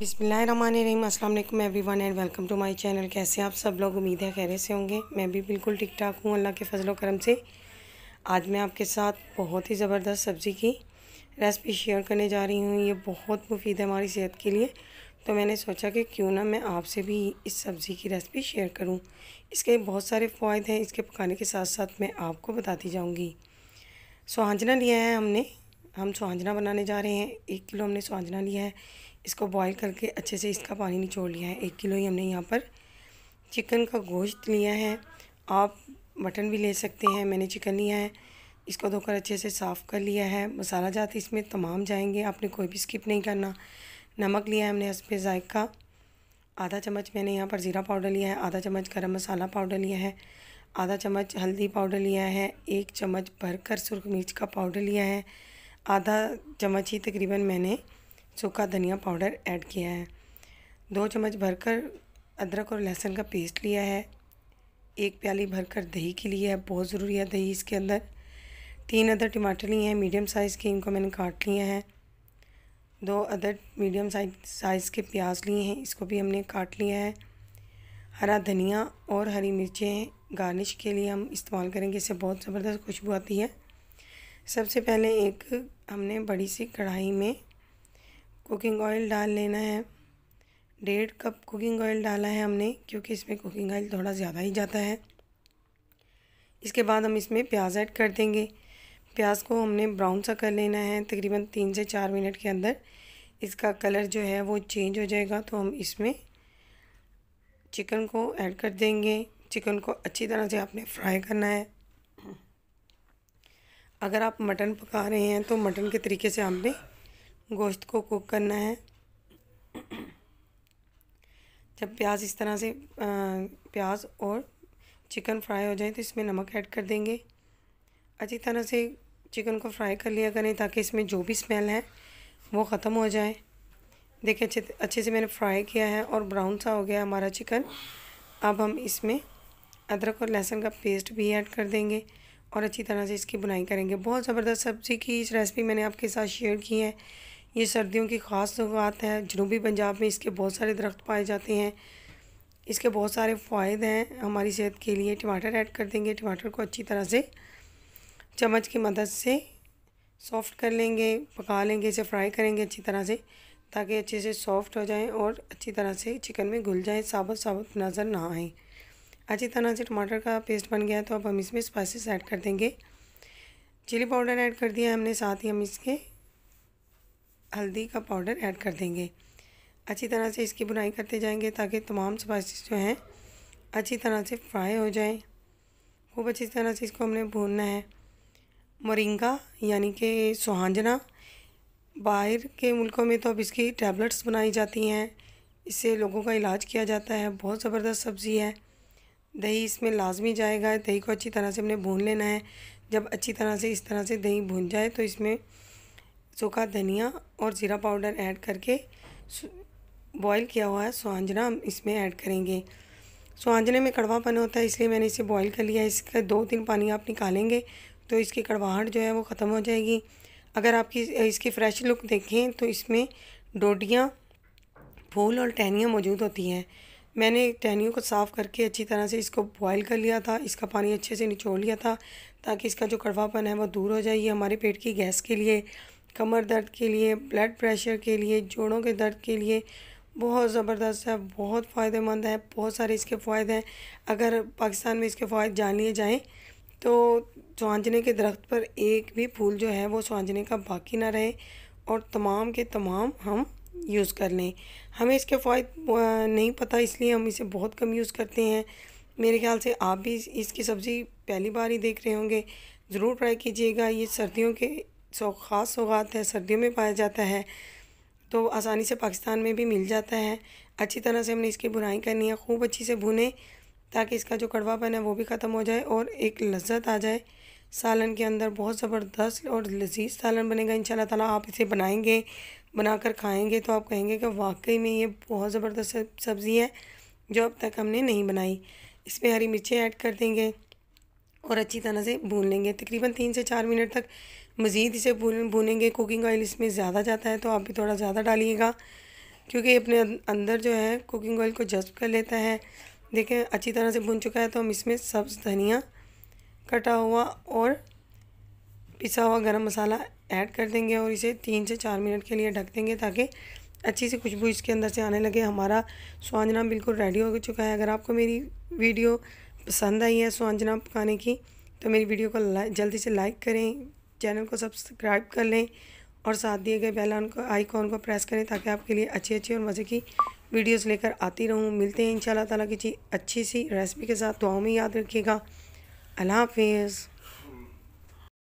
बिसमीम अल्लाम everyone and welcome to my channel कैसे आप सब लोग उम्मीद है खैर से होंगे मैं भी बिल्कुल ठीक ठाक हूँ अल्लाह के फजल करम से आज मैं आपके साथ बहुत ही ज़बरदस्त सब्ज़ी की रेसिपी शेयर करने जा रही हूँ ये बहुत मुफीद है हमारी सेहत के लिए तो मैंने सोचा कि क्यों ना मैं आपसे भी इस सब्ज़ी की रेसिपी शेयर करूँ इसके बहुत सारे फ़ायदे हैं इसके पकाने के साथ साथ मैं आपको बताती जाऊँगी सुहांजना लिया है हमने हम सुहांजना बनाने जा रहे हैं एक किलो हमने सुहांजना लिया है इसको बॉईल करके अच्छे से इसका पानी निचोड़ लिया है एक किलो ही हमने यहाँ पर चिकन का गोश्त लिया है आप मटन भी ले सकते हैं मैंने चिकन लिया है इसको धोकर अच्छे से साफ़ कर लिया है मसाला जाते इसमें तमाम जाएंगे आपने कोई भी स्किप नहीं करना नमक लिया है हमने इस पर जायका आधा चम्मच मैंने यहाँ पर ज़ीरा पाउडर लिया है आधा चम्मच गर्म मसाला पाउडर लिया है आधा चम्मच हल्दी पाउडर लिया है एक चम्मच भरकर सुरख मिर्च का पाउडर लिया है आधा चम्मच ही तकरीबन मैंने सूखा धनिया पाउडर ऐड किया है दो चम्मच भरकर अदरक और लहसुन का पेस्ट लिया है एक प्याली भरकर दही की लिए है बहुत ज़रूरी है दही इसके अंदर तीन अदर टमाटर लिए हैं मीडियम साइज़ के इनको मैंने काट लिए हैं दो अदर मीडियम साइज साइज़ के प्याज लिए हैं इसको भी हमने काट लिया है हरा धनिया और हरी मिर्चें गार्निश के लिए हम इस्तेमाल करेंगे इससे बहुत ज़बरदस्त खुशबू आती है सबसे पहले एक हमने बड़ी सी कढ़ाई में कुकिंग ऑयल डाल लेना है डेढ़ कप कुकिंग ऑयल डाला है हमने क्योंकि इसमें कुकिंग ऑयल थोड़ा ज़्यादा ही जाता है इसके बाद हम इसमें प्याज ऐड कर देंगे प्याज को हमने ब्राउन सा कर लेना है तकरीबन तीन से चार मिनट के अंदर इसका कलर जो है वो चेंज हो जाएगा तो हम इसमें चिकन को ऐड कर देंगे चिकन को अच्छी तरह से आपने फ्राई करना है अगर आप मटन पका रहे हैं तो मटन के तरीके से आपने गोश्त को कुक करना है जब प्याज इस तरह से प्याज और चिकन फ्राई हो जाए तो इसमें नमक ऐड कर देंगे अच्छी तरह से चिकन को फ्राई कर लिया करें ताकि इसमें जो भी स्मेल है वो ख़त्म हो जाए देखिए अच्छे अच्छे से मैंने फ्राई किया है और ब्राउन सा हो गया हमारा चिकन अब हम इसमें अदरक और लहसुन का पेस्ट भी ऐड कर देंगे और अच्छी तरह से इसकी बुनाई करेंगे बहुत ज़बरदस्त सब्ज़ी की इस रेसिपी मैंने आपके साथ शेयर की है ये सर्दियों की ख़ास बात है जनूबी पंजाब में इसके बहुत सारे दरख्त पाए जाते हैं इसके बहुत सारे फ़ायदे हैं हमारी सेहत के लिए टमाटर ऐड कर देंगे टमाटर को अच्छी तरह से चम्मच की मदद से सॉफ़्ट कर लेंगे पका लेंगे इसे फ्राई करेंगे अच्छी तरह से ताकि अच्छे से सॉफ़्ट हो जाएं और अच्छी तरह से चिकन में घुल जाएं साबुत साबुत नज़र ना आए अच्छी तरह से टमाटर का पेस्ट बन गया है तो अब हम इसमें स्पाइसेस ऐड कर देंगे चिली पाउडर ऐड कर दिया हमने साथ ही हम इसके हल्दी का पाउडर ऐड कर देंगे अच्छी तरह से इसकी बुनाई करते जाएंगे ताकि तमाम स्पाइसिस जो हैं अच्छी तरह से फ्राई हो जाएं खूब अच्छी तरह से इसको हमने भूनना है मोरिंगा यानी कि सुहांजना बाहर के मुल्कों में तो अब इसकी टैबलेट्स बनाई जाती हैं इससे लोगों का इलाज किया जाता है बहुत ज़बरदस्त सब्ज़ी है दही इसमें लाजमी जाएगा दही को अच्छी तरह से हमने भून लेना है जब अच्छी तरह से इस तरह से दही भून जाए तो इसमें सूखा धनिया और ज़ीरा पाउडर ऐड करके बॉईल किया हुआ है सुहांजना हम इसमें ऐड करेंगे सुहांजने में कड़वापन होता है इसलिए मैंने इसे बॉईल कर लिया है इसका दो तीन पानी आप निकालेंगे तो इसकी कड़वाहट जो है वो ख़त्म हो जाएगी अगर आपकी इसकी फ्रेश लुक देखें तो इसमें डोडियाँ फूल और टहनियाँ मौजूद होती हैं मैंने टहनियों को साफ़ करके अच्छी तरह से इसको बॉयल कर लिया था इसका पानी अच्छे से निचोड़ लिया था ताकि इसका जो कड़वापन है वो दूर हो जाए ये हमारे पेट की गैस के लिए कमर दर्द के लिए ब्लड प्रेशर के लिए जोड़ों के दर्द के लिए बहुत ज़बरदस्त है बहुत फ़ायदेमंद है बहुत सारे इसके फ़ायदे हैं अगर पाकिस्तान में इसके फ़ायदे जान लिए जाएँ तो सुहांजने के दरख्त पर एक भी फूल जो है वो सुहांजने का बाकी ना रहे और तमाम के तमाम हम यूज़ कर लें हमें इसके फ़ायदे नहीं पता इसलिए हम इसे बहुत कम यूज़ करते हैं मेरे ख्याल से आप भी इसकी सब्ज़ी पहली बार ही देख रहे होंगे ज़रूर ट्राई कीजिएगा ये सर्दियों के सो ख़ास सौगात तो है सर्दियों में पाया जाता है तो आसानी से पाकिस्तान में भी मिल जाता है अच्छी तरह से हमने इसकी बुराई करनी है खूब अच्छी से भुने ताकि इसका जो कड़वापन है वो भी ख़त्म हो जाए और एक लज्जत आ जाए सालन के अंदर बहुत ज़बरदस्त और लजीज सालन बनेगा इन तला आप इसे बनाएंगे बनाकर खाएंगे तो आप कहेंगे कि वाकई में ये बहुत ज़बरदस्त सब्ज़ी है जो अब तक हमने नहीं बनाई इसमें हरी मिर्चें ऐड कर देंगे और अच्छी तरह से भून लेंगे तकरीबन तीन से चार मिनट तक मज़ीद इसे भून भूनेंगे कुकिंग ऑयल इसमें ज़्यादा जाता है तो आप भी थोड़ा ज़्यादा डालिएगा क्योंकि अपने अं, अंदर जो है कुकिंग ऑयल को जज्ब कर लेता है देखें अच्छी तरह से भुन चुका है तो हम इसमें सब्ज़ धनिया कटा हुआ और पिसा हुआ गरम मसाला ऐड कर देंगे और इसे तीन से चार मिनट के लिए ढक देंगे ताकि अच्छी सी खुशबू इसके अंदर से आने लगे हमारा सुहांजना बिल्कुल रेडी हो चुका है अगर आपको मेरी वीडियो पसंद आई है सुहांजना पकाने की तो मेरी वीडियो को जल्दी से लाइक करें चैनल को सब्सक्राइब कर लें और साथ दिए गए बेल को आइकॉन को प्रेस करें ताकि आपके लिए अच्छी अच्छी और मज़े की वीडियोस लेकर आती रहूं मिलते हैं इन ताला किसी अच्छी सी रेसिपी के साथ दुआओं में याद रखिएगा अल्लाह हाफिज़